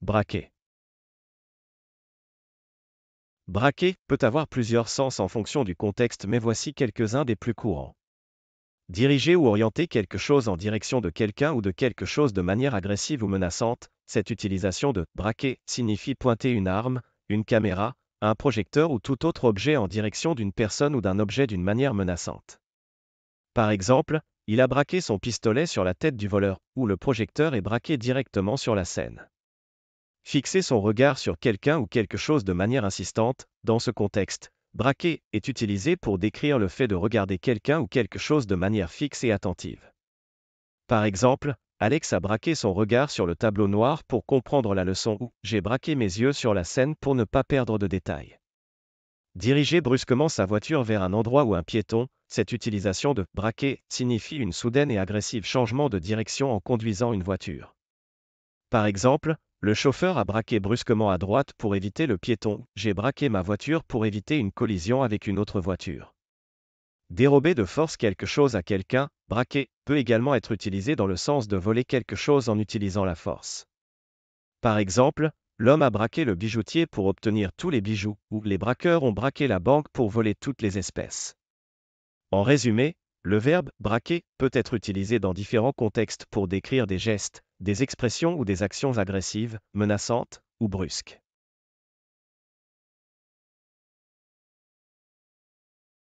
Braquer. Braquer peut avoir plusieurs sens en fonction du contexte mais voici quelques-uns des plus courants. Diriger ou orienter quelque chose en direction de quelqu'un ou de quelque chose de manière agressive ou menaçante, cette utilisation de braquer signifie pointer une arme, une caméra, un projecteur ou tout autre objet en direction d'une personne ou d'un objet d'une manière menaçante. Par exemple, il a braqué son pistolet sur la tête du voleur, ou le projecteur est braqué directement sur la scène. Fixer son regard sur quelqu'un ou quelque chose de manière insistante, dans ce contexte, braquer est utilisé pour décrire le fait de regarder quelqu'un ou quelque chose de manière fixe et attentive. Par exemple, Alex a braqué son regard sur le tableau noir pour comprendre la leçon ou j'ai braqué mes yeux sur la scène pour ne pas perdre de détails. Diriger brusquement sa voiture vers un endroit ou un piéton, cette utilisation de braquer signifie une soudaine et agressive changement de direction en conduisant une voiture. Par exemple, le chauffeur a braqué brusquement à droite pour éviter le piéton, j'ai braqué ma voiture pour éviter une collision avec une autre voiture. Dérober de force quelque chose à quelqu'un, braquer, peut également être utilisé dans le sens de voler quelque chose en utilisant la force. Par exemple, l'homme a braqué le bijoutier pour obtenir tous les bijoux, ou les braqueurs ont braqué la banque pour voler toutes les espèces. En résumé, le verbe braquer peut être utilisé dans différents contextes pour décrire des gestes, des expressions ou des actions agressives, menaçantes ou brusques.